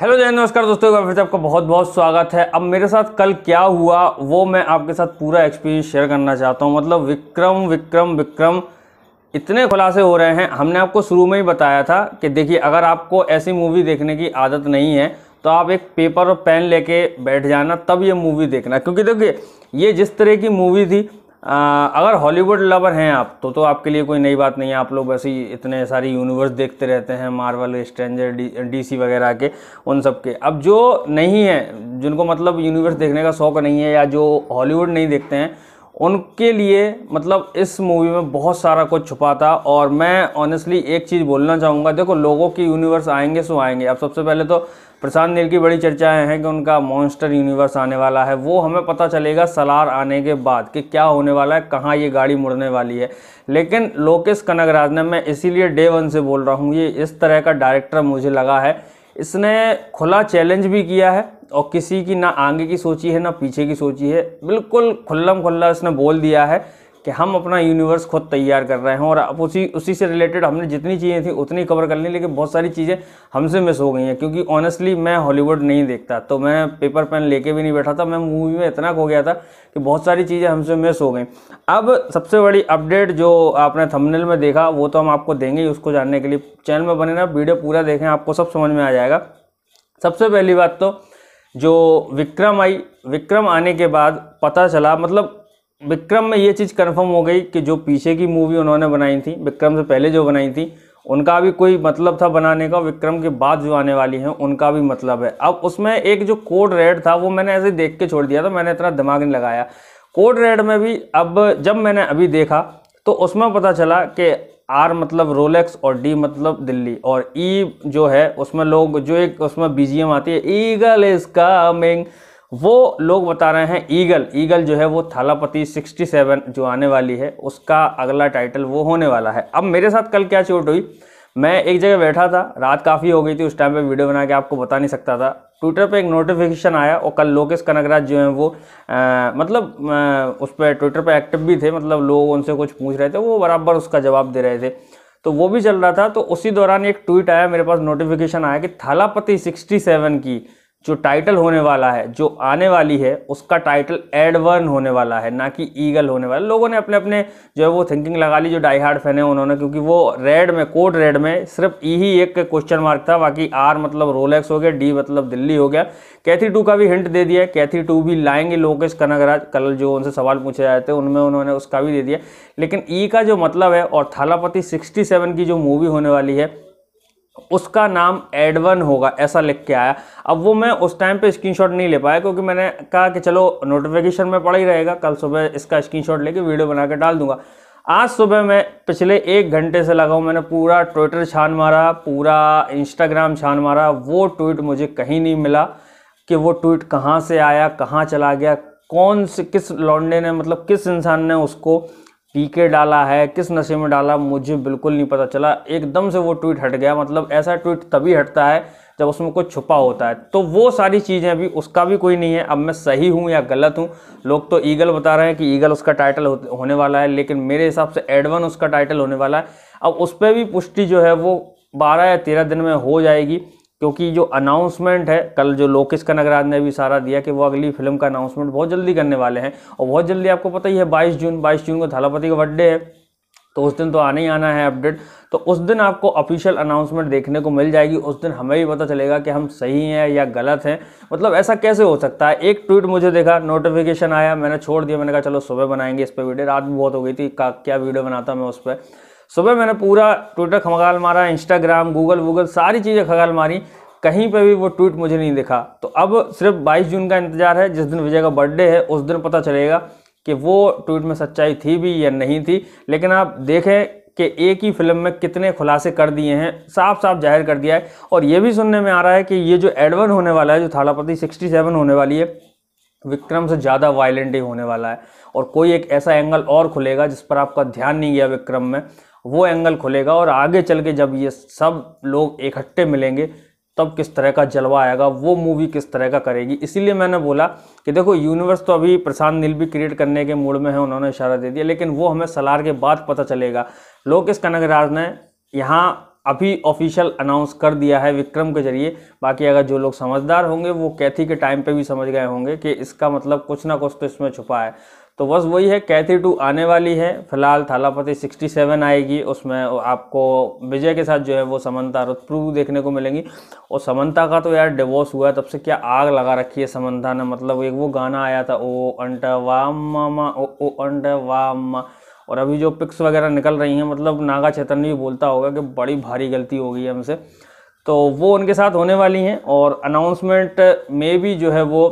hello जय नमस्कार दोस्तों फिर से आपका बहुत बहुत स्वागत है अब मेरे साथ कल क्या हुआ वो मैं आपके साथ पूरा एक्सपीरियंस शेयर करना चाहता हूँ मतलब विक्रम विक्रम विक्रम इतने खुलासे हो रहे हैं हमने आपको शुरू में ही बताया था कि देखिए अगर आपको ऐसी मूवी देखने की आदत नहीं है तो आप एक पेपर और पेन लेके बैठ जाना तब ये मूवी देखना क्योंकि देखिए ये जिस तरह की मूवी थी आ, अगर हॉलीवुड लवर हैं आप तो तो आपके लिए कोई नई बात नहीं है आप लोग वैसे ही इतने सारी यूनिवर्स देखते रहते हैं मार्वल स्ट्रेंजर डी डीसी वगैरह के उन सब के अब जो नहीं है जिनको मतलब यूनिवर्स देखने का शौक नहीं है या जो हॉलीवुड नहीं देखते हैं उनके लिए मतलब इस मूवी में बहुत सारा कुछ छुपा था और मैं ऑनेस्टली एक चीज़ बोलना चाहूँगा देखो लोगों की यूनिवर्स आएंगे सो आएंगे अब सबसे पहले तो प्रशांत नील की बड़ी चर्चाएं हैं कि उनका मॉन्स्टर यूनिवर्स आने वाला है वो हमें पता चलेगा सलार आने के बाद कि क्या होने वाला है कहाँ ये गाड़ी मुड़ने वाली है लेकिन लोकेश राज ने मैं इसीलिए डे वन से बोल रहा हूँ ये इस तरह का डायरेक्टर मुझे लगा है इसने खुला चैलेंज भी किया है और किसी की ना आगे की सोची है ना पीछे की सोची है बिल्कुल खुल्लम खुल्ला उसने बोल दिया है कि हम अपना यूनिवर्स खुद तैयार कर रहे हैं और अब उसी उसी से रिलेटेड हमने जितनी चीज़ें थी उतनी कवर कर ली लेकिन बहुत सारी चीज़ें हमसे मिस हो गई हैं क्योंकि ऑनेस्टली मैं हॉलीवुड नहीं देखता तो मैं पेपर पेन लेके भी नहीं बैठा था मैं मूवी में इतना खो गया था कि बहुत सारी चीज़ें हमसे मिस हो गई अब सबसे बड़ी अपडेट जो आपने थमनल में देखा वो तो हम आपको देंगे उसको जानने के लिए चैनल में बने ना वीडियो पूरा देखें आपको सब समझ में आ जाएगा सबसे पहली बात तो जो विक्रम आई विक्रम आने के बाद पता चला मतलब विक्रम में ये चीज़ कन्फर्म हो गई कि जो पीछे की मूवी उन्होंने बनाई थी विक्रम से पहले जो बनाई थी उनका भी कोई मतलब था बनाने का विक्रम के बाद जो आने वाली हैं उनका भी मतलब है अब उसमें एक जो कोड रेड था वो मैंने ऐसे देख के छोड़ दिया था मैंने इतना दिमाग नहीं लगाया कोड रेड में भी अब जब मैंने अभी देखा तो उसमें पता चला कि आर मतलब रोलेक्स और डी मतलब दिल्ली और ई जो है उसमें लोग जो एक उसमें बीजीएम आती है ईगल इज कमिंग वो लोग बता रहे हैं ईगल ईगल जो है वो थालापति 67 जो आने वाली है उसका अगला टाइटल वो होने वाला है अब मेरे साथ कल क्या चोट हुई मैं एक जगह बैठा था रात काफ़ी हो गई थी उस टाइम पे वीडियो बना के आपको बता नहीं सकता था ट्विटर पे एक नोटिफिकेशन आया और कल लोकेश कनकराज जो हैं वो आ, मतलब आ, उस पर ट्विटर पे एक्टिव भी थे मतलब लोग उनसे कुछ पूछ रहे थे वो बराबर उसका जवाब दे रहे थे तो वो भी चल रहा था तो उसी दौरान एक ट्वीट आया मेरे पास नोटिफिकेशन आया कि थालापति सिक्सटी की जो टाइटल होने वाला है जो आने वाली है उसका टाइटल एडवर्न होने वाला है ना कि ईगल होने वाला लोगों ने अपने अपने जो है वो थिंकिंग लगा ली जो डाई हार्ड फैन है उन्होंने क्योंकि वो रेड में कोड रेड में सिर्फ ई ही एक क्वेश्चन मार्क था बाकी आर मतलब रोलेक्स हो गया डी मतलब दिल्ली हो गया कैथी टू का भी हिंट दे दिया कैथी टू भी लाएंगे लोकेश कनगराज कल जो उनसे सवाल पूछे जाए थे उनमें उन्होंने उसका भी दे दिया लेकिन ई e का जो मतलब है और थालापति सिक्सटी की जो मूवी होने वाली है उसका नाम एडवन होगा ऐसा लिख के आया अब वो मैं उस टाइम पे स्क्रीनशॉट नहीं ले पाया क्योंकि मैंने कहा कि चलो नोटिफिकेशन में पड़ा ही रहेगा कल सुबह इसका स्क्रीनशॉट लेके वीडियो बना के डाल दूंगा आज सुबह मैं पिछले एक घंटे से लगा हूँ मैंने पूरा ट्विटर छान मारा पूरा इंस्टाग्राम छान मारा वो ट्वीट मुझे कहीं नहीं मिला कि वो ट्वीट कहाँ से आया कहाँ चला गया कौन से किस लौंडे ने मतलब किस इंसान ने उसको टीके डाला है किस नशे में डाला मुझे बिल्कुल नहीं पता चला एकदम से वो ट्वीट हट गया मतलब ऐसा ट्वीट तभी हटता है जब उसमें कुछ छुपा होता है तो वो सारी चीज़ें अभी उसका भी कोई नहीं है अब मैं सही हूँ या गलत हूँ लोग तो ईगल बता रहे हैं कि ईगल उसका टाइटल होने वाला है लेकिन मेरे हिसाब से एडवन उसका टाइटल होने वाला है अब उस पर भी पुष्टि जो है वो बारह या तेरह दिन में हो जाएगी क्योंकि जो अनाउंसमेंट है कल जो लोकेश कनगराज ने भी सारा दिया कि वो अगली फिल्म का अनाउंसमेंट बहुत जल्दी करने वाले हैं और बहुत जल्दी आपको पता ही है बाईस जून बाईस जून को थालापति का बर्थडे है तो उस दिन तो आने ही आना है अपडेट तो उस दिन आपको ऑफिशियल अनाउंसमेंट देखने को मिल जाएगी उस दिन हमें भी पता चलेगा कि हम सही हैं या गलत हैं मतलब ऐसा कैसे हो सकता है एक ट्वीट मुझे देखा नोटिफिकेशन आया मैंने छोड़ दिया मैंने कहा चलो सुबह बनाएंगे इस पर वीडियो रात भी बहुत हो गई थी क्या वीडियो बनाता मैं उस पर सुबह मैंने पूरा ट्विटर खमगाल मारा इंस्टाग्राम गूगल वूगल सारी चीज़ें खगाल मारी कहीं पे भी वो ट्वीट मुझे नहीं दिखा तो अब सिर्फ 22 जून का इंतजार है जिस दिन विजय का बर्थडे है उस दिन पता चलेगा कि वो ट्वीट में सच्चाई थी भी या नहीं थी लेकिन आप देखें कि एक ही फिल्म में कितने खुलासे कर दिए हैं साफ साफ जाहिर कर दिया है और ये भी सुनने में आ रहा है कि ये जो एडवन होने वाला है जो थालापति 67 होने वाली है विक्रम से ज़्यादा वायलेंट ही होने वाला है और कोई एक ऐसा एंगल और खुलेगा जिस पर आपका ध्यान नहीं गया विक्रम में वो एंगल खुलेगा और आगे चल के जब ये सब लोग इकट्ठे मिलेंगे तब किस तरह का जलवा आएगा वो मूवी किस तरह का करेगी इसीलिए मैंने बोला कि देखो यूनिवर्स तो अभी प्रशांत नील भी क्रिएट करने के मूड में है उन्होंने इशारा दे दिया लेकिन वो हमें सलार के बाद पता चलेगा लोकेश राज ने यहाँ अभी ऑफिशियल अनाउंस कर दिया है विक्रम के जरिए बाकी अगर जो लोग समझदार होंगे वो कैथी के टाइम पे भी समझ गए होंगे कि इसका मतलब कुछ ना कुछ तो इसमें छुपा है तो बस वही है कैथी टू आने वाली है फिलहाल थालापति 67 आएगी उसमें आपको विजय के साथ जो है वो समंता रुतप्रू देखने को मिलेंगी और समंता का तो यार डिवोर्स हुआ है तब से क्या आग लगा रखी है समंता ने मतलब एक वो गाना आया था ओ अंट वाम ओ ओ अंट वाम और अभी जो पिक्स वगैरह निकल रही हैं मतलब नागा चैतन्य भी बोलता होगा कि बड़ी भारी गलती हो गई है हमसे तो वो उनके साथ होने वाली हैं और अनाउंसमेंट में भी जो है वो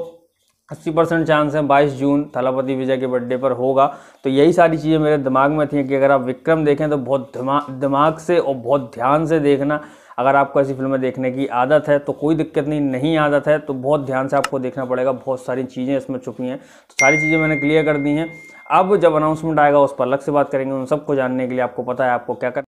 अस्सी परसेंट चांस है बाईस जून थलापति विजय के बर्थडे पर होगा तो यही सारी चीज़ें मेरे दिमाग में थी कि अगर आप विक्रम देखें तो बहुत दिमाग दिमाग से और बहुत ध्यान से देखना अगर आपको ऐसी फिल्में देखने की आदत है तो कोई दिक्कत नहीं नहीं आदत है तो बहुत ध्यान से आपको देखना पड़ेगा बहुत सारी चीज़ें इसमें छुपी हैं तो सारी चीज़ें मैंने क्लियर कर दी हैं अब जब अनाउंसमेंट आएगा उस पर अलग से बात करेंगे उन सबको जानने के लिए आपको पता है आपको क्या कर